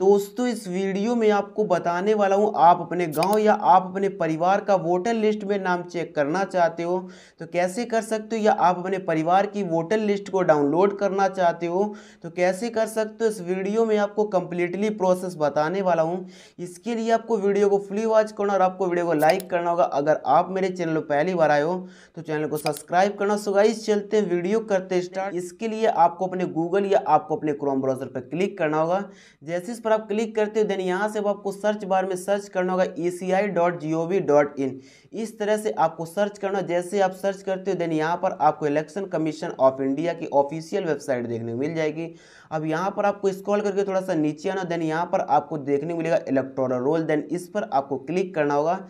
दोस्तों इस वीडियो में आपको बताने वाला हूँ आप अपने गांव या आप अपने परिवार का वोटर लिस्ट में नाम चेक करना चाहते हो तो कैसे कर सकते हो या आप अपने परिवार की वोटर लिस्ट को डाउनलोड करना चाहते हो तो कैसे कर सकते हो इस वीडियो में आपको कम्प्लीटली प्रोसेस बताने वाला हूँ इसके लिए आपको वीडियो को फुली वॉच करना और आपको वीडियो को लाइक करना होगा अगर आप मेरे चैनल पर पहली बार आए हो तो चैनल को सब्सक्राइब करना इस चलते हैं वीडियो करते स्टार्ट इसके लिए आपको अपने गूगल या आपको अपने क्रोम ब्राउजर पर क्लिक करना होगा जैसे पर आप क्लिक करते हो देन यहाँ से वो आपको सर्च बार में सर्च करना होगा E C I dot G O V dot in इस तरह से आपको सर्च करना जैसे आप सर्च करते हो देन यहाँ पर आपको इलेक्शन कमीशन ऑफ इंडिया की ऑफिशियल वेबसाइट देखने को मिल जाएगी अब यहाँ पर आपको स्क्रॉल करके थोड़ा सा नीचे आना देन यहाँ पर आपको देखने को मिलेगा इलेक्ट्रॉल रोल देन इस पर आपको क्लिक करना होगा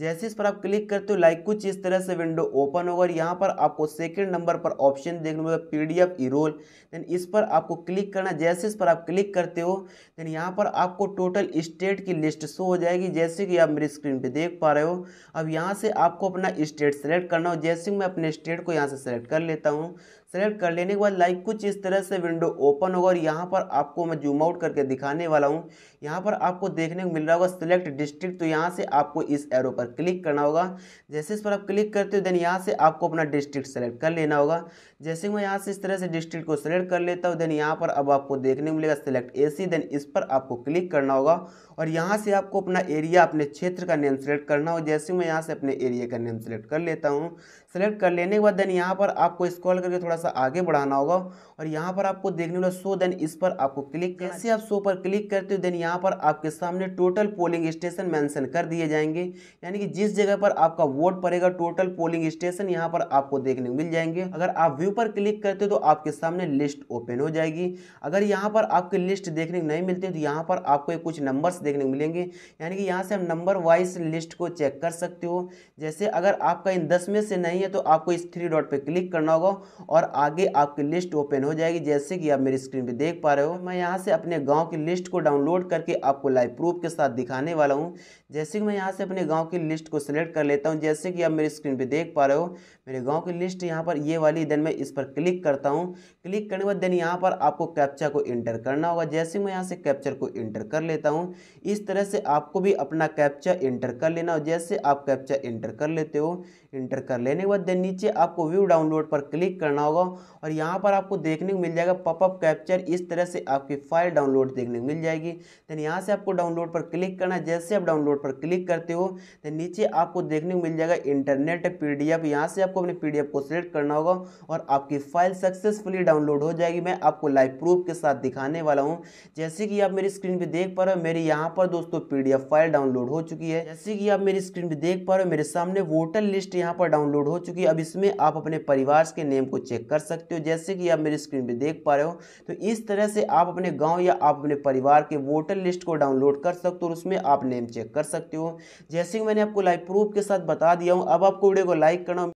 जैसे इस पर आप क्लिक करते हो लाइक कुछ इस तरह से विंडो ओपन होगा और यहाँ पर आपको सेकंड नंबर पर ऑप्शन देखने को मिलेगा P D F e roll then इस पर आपको क्लिक करना जैसे इस पर आप क्लिक करते हो देन यहाँ पर आपको टोटल स्टेट की लिस्ट शो हो जाएगी जैसे कि आप मेरी स्क्रीन पे देख पा रहे हो अब यहाँ से आपको अपना स्टेट सेलेक्ट करना हो जैसे मैं अपने स्टेट को यहाँ से सेलेक्ट कर लेता हूँ सेलेक्ट कर लेने के बाद लाइक कुछ इस तरह से विंडो ओपन होगा और यहाँ पर आपको मैं जूम आउट करके दिखाने वाला हूँ यहाँ पर आपको देखने को मिल रहा होगा सिलेक्ट डिस्ट्रिक्ट तो यहाँ से आपको इस एरो पर क्लिक करना होगा जैसे इस पर आप क्लिक करते हो देन यहाँ से आपको अपना डिस्ट्रिक्ट सेलेक्ट कर लेना होगा जैसे मैं यहाँ से इस तरह से डिस्ट्रिक्ट को सेलेक्ट कर लेता हूँ देन यहाँ पर अब आपको देखने को मिलेगा सिलेक्ट ए देन इस पर आपको क्लिक करना होगा और यहाँ से आपको अपना एरिया अपने क्षेत्र का नेम सेलेक्ट करना हो जैसे मैं यहाँ से अपने एरिया का नेम सेलेक्ट कर लेता हूँ सेलेक्ट कर लेने के बाद देन यहाँ पर आपको स्क्रॉल करके थोड़ा सा आगे बढ़ाना होगा और यहाँ पर आपको देखने वाला शो देन इस पर आपको क्लिक हाँ जैसे आप शो पर क्लिक करते हो देन यहाँ पर आपके सामने टोटल पोलिंग स्टेशन मेंशन कर दिए जाएंगे यानी कि जिस जगह पर आपका वोट पड़ेगा टोटल पोलिंग स्टेशन यहाँ पर आपको देखने मिल जाएंगे अगर आप व्यू पर क्लिक करते हो तो आपके सामने लिस्ट ओपन हो जाएगी अगर यहाँ पर आपकी लिस्ट देखने को नहीं मिलती तो यहाँ पर आपको कुछ नंबर्स देखने को मिलेंगे यानी कि यहाँ से हम नंबर वाइज लिस्ट को चेक कर सकते हो जैसे अगर आपका इन दस में से नहीं है तो आपको इस थ्री डॉट पर क्लिक करना होगा और आगे आपकी लिस्ट ओपन हो जाएगी जैसे कि आप मेरी स्क्रीन पे देख पा रहे हो मैं यहाँ से अपने गांव की लिस्ट को डाउनलोड करके आपको लाइव प्रूफ के साथ दिखाने वाला हूँ जैसे कि मैं यहाँ से अपने गाँव की लिस्ट को सिलेक्ट कर लेता हूँ जैसे कि आप मेरी स्क्रीन पर देख पा रहे हो मेरे गाँव की लिस्ट यहाँ पर ये वाली देन मैं इस पर क्लिक करता हूँ क्लिक करने के बाद देन यहाँ पर आपको कैप्चा को इंटर करना होगा जैसे मैं यहाँ से कैप्चर को इंटर कर लेता हूँ इस तरह से आपको भी अपना कैप्चा इंटर कर लेना हो जैसे आप कैप्चा इंटर कर लेते हो इंटर कर लेने के बाद देन नीचे आपको व्यू डाउनलोड पर क्लिक करना होगा होगा और यहाँ पर आपको देखने को मिल जाएगा पपअप कैप्चर इस तरह से आपकी फाइल डाउनलोड देखने को मिल जाएगी देन यहाँ से आपको डाउनलोड पर क्लिक करना जैसे आप डाउनलोड पर क्लिक करते हो तो नीचे आपको देखने को मिल जाएगा इंटरनेट पी डी से आपको अपने पी को सिलेक्ट करना होगा और आपकी फाइल सक्सेसफुली डाउनलोड हो जाएगी मैं आपको लाइव प्रूफ के साथ दिखाने वाला हूँ जैसे कि आप मेरी स्क्रीन पर देख पा रहे हो मेरी यहाँ पर दोस्तों पी फाइल डाउनलोड हो चुकी है जैसे कि आप मेरी स्क्रीन पर देख पा रहे हो मेरे सामने वोटर लिस्ट यहाँ पर डाउनलोड हो चुकी है अब इसमें आप अपने परिवार के नेम को चेक कर सकते हो जैसे कि आप मेरी स्क्रीन पे देख पा रहे हो तो इस तरह से आप अपने गांव या आप अपने परिवार के वोटर लिस्ट को डाउनलोड कर सकते हो और उसमें आप नेम चेक कर सकते हो जैसे कि मैंने आपको लाइव प्रूफ के साथ बता दिया हूँ अब आपको वीडियो को लाइक करना